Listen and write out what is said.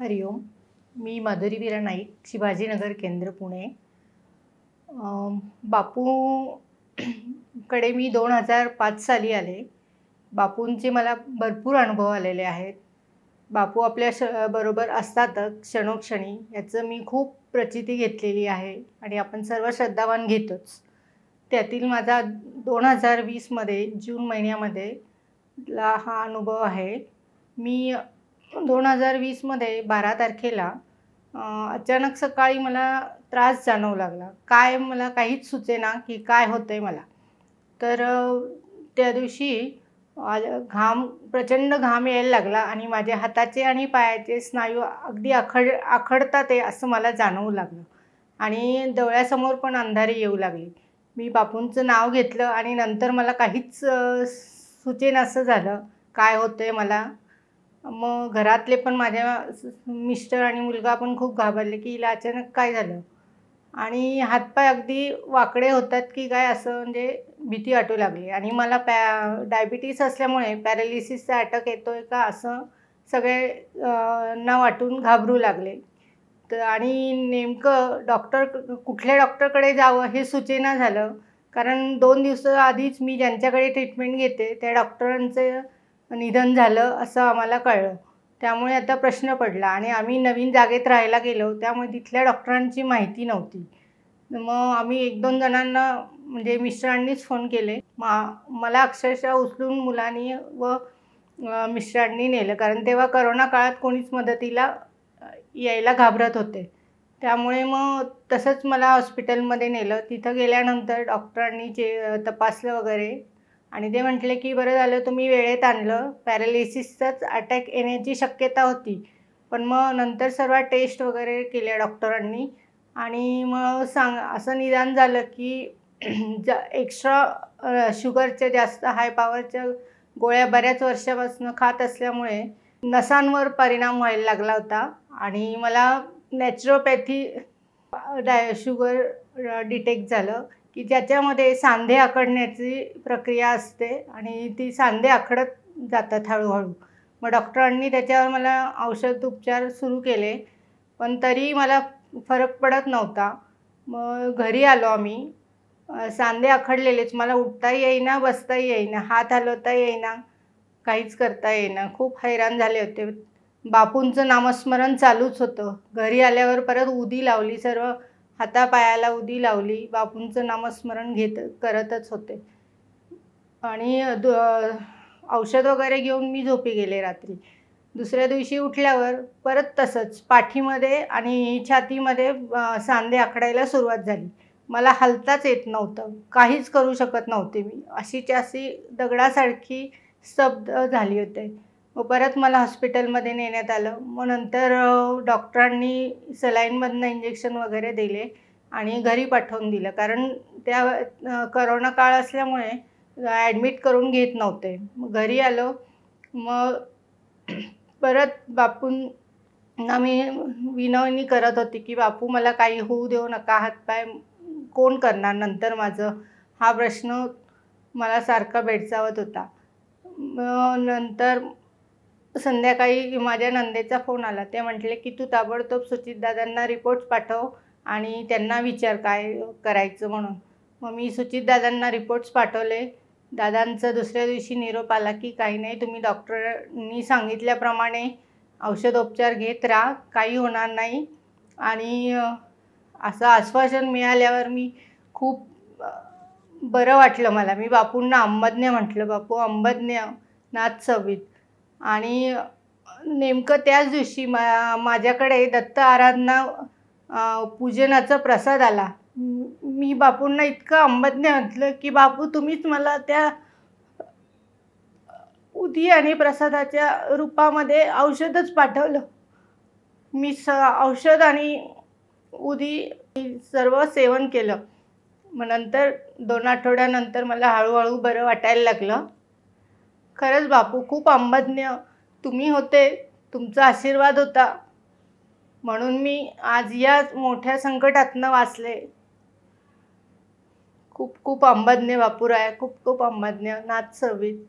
हरिओम मी माधुरी विरा नाईक शिवाजीनगर केंद्र पुणे बापूकडे मी दोन हजार पाच साली आले बापूंचे मला भरपूर अनुभव आलेले आहेत बापू आपल्या श बरोबर असतातच क्षणोक्षणी याचं मी खूप प्रचिती घेतलेली आहे आणि आपण सर्व श्रद्धावान घेतोच त्यातील माझा दोन हजार वीसमध्ये जून महिन्यामध्ये ला हा अनुभव आहे मी दोन हजार वीसमध्ये बारा तारखेला अचानक सकाळी मला त्रास जाणवू लागला काय मला काहीच सुचेना की काय होतं आहे मला तर त्या दिवशी घाम प्रचंड घाम यायला लागला आणि माझ्या हाताचे आणि पायाचे स्नायू अगदी आखड आखडतात आहे असं मला जाणवू लागलं आणि डोळ्यासमोर पण अंधारी येऊ लागली मी बापूंचं नाव घेतलं आणि नंतर मला काहीच सुचेन असं झालं काय होतं आहे मला मग घरातले पण माझ्या मिस्टर आणि मुलगा पण खूप घाबरले की हिला अचानक काय झालं आणि हातपाय अगदी वाकडे होतात की काय असं म्हणजे भीती वाटू लागली आणि मला पॅ डायबिटीस असल्यामुळे पॅरालिसिसचा अटॅक येतो आहे का असं सगळे ना वाटून घाबरू लागले तर आणि नेमकं डॉक्टर कुठल्या डॉक्टरकडे जावं हे सूचेना झालं कारण दोन दिवसाआधीच मी ज्यांच्याकडे ट्रीटमेंट घेते त्या डॉक्टरांचं निधन झालं असं आम्हाला कळलं त्यामुळे आता प्रश्न पडला आणि आम्ही नवीन जागेत राहायला गेलो त्यामुळे तिथल्या डॉक्टरांची माहिती नव्हती मग आम्ही एक दोन जणांना म्हणजे मिस्टरांनीच फोन केले मा मला अक्षरशः उचलून मुलांनी व मिश्रांनी नेलं कारण तेव्हा करोना काळात कोणीच मदतीला यायला घाबरत होते त्यामुळे मग तसंच मला हॉस्पिटलमध्ये नेलं तिथं गेल्यानंतर डॉक्टरांनी जे तपासलं वगैरे आणि ते म्हटले की बरं झालं तुम्ही वेळेत आणलं पॅरालिसिसचाच अटॅक येण्याची शक्यता होती पण मग नंतर सर्व टेस्ट वगैरे केल्या डॉक्टरांनी आणि मग सांग असं निदान झालं की जा एक्स्ट्रा शुगरच्या जास्त हाय पॉवरच्या गोळ्या बऱ्याच वर्षापासून खात असल्यामुळे नसांवर परिणाम व्हायला लागला होता आणि मला नॅचरोपॅथी डाय शुगर डिटेक्ट झालं की ज्याच्यामध्ये सांधे आखडण्याची प्रक्रिया असते आणि ती सांधे आखडत जातात हळूहळू मग डॉक्टरांनी त्याच्यावर मला औषध उपचार सुरू केले पण तरी मला फरक पडत नव्हता मग घरी आलो आम्ही सांधे आखडलेलेच मला उठताही येईना बसताही येईना हात हलवता येईना काहीच करता येईना खूप हैराण झाले होते बापूंचं नामस्मरण चालूच होतं घरी आल्यावर परत उदी लावली सर्व हातापायाला उदी लावली बापूंचं नामस्मरण घेत करतच होते आणि दु औषध वगैरे घेऊन मी झोपी गेले रात्री दुसऱ्या दिवशी उठल्यावर परत तसंच पाठीमध्ये आणि छातीमध्ये सांधे आखडायला सुरुवात झाली मला हलताच येत नव्हतं काहीच करू शकत नव्हते मी अशीच्या अशी दगडासारखी स्तब्ध झाली होते मग परत मला हॉस्पिटलमध्ये नेण्यात आलं मग नंतर डॉक्टरांनी सलाईनमधनं इंजेक्शन वगैरे दिले आणि घरी पाठवून दिलं कारण त्या करोना काळ असल्यामुळे ॲडमिट करून घेत नव्हते मग घरी आलो मग परत बापूंना मी विनवणी करत होती की बापू मला काही होऊ देऊ नका हातपाय कोण करणार नंतर माझं हा प्रश्न मला सारखा भेडसावत होता नंतर संध्याकाळी माझ्या नंदेचा फोन आला ते म्हटले की तू ताबडतोब सुचितदादांना रिपोर्ट्स पाठव आणि त्यांना विचार काय करायचं म्हणून मग मी सुचितदादांना रिपोर्ट्स पाठवले दादांचा दुसऱ्या दिवशी निरोप आला की काही नाही तुम्ही डॉक्टरनी सांगितल्याप्रमाणे औषधोपचार घेत राहा काही होणार नाही आणि असं आश्वासन मिळाल्यावर मी खूप बरं वाटलं मला मी बापूंना अंबज्ञ म्हटलं बापू अंबज्ञ नाथ सव्वीत आणि नेमकं त्याच दिवशी मा माझ्याकडे दत्त आराधना पूजनाचा प्रसाद आला मी बापूंना इतकं अंबज्ञ म्हटलं की बापू तुम्हीच मला त्या उदी आणि प्रसादाच्या रूपामध्ये औषधच पाठवलं मी स औषध आणि उदी सर्व सेवन केलं मग नंतर दोन आठवड्यानंतर मला हळूहळू बरं वाटायला लागलं खरंच बापू खूप अंबज्ञ तुम्ही होते तुमचा आशीर्वाद होता म्हणून मी आज या मोठ्या संकटातनं वाचले खूप खूप अंबज्ञ बापूराय खूप खूप अंबज्ञ नाथ सवीत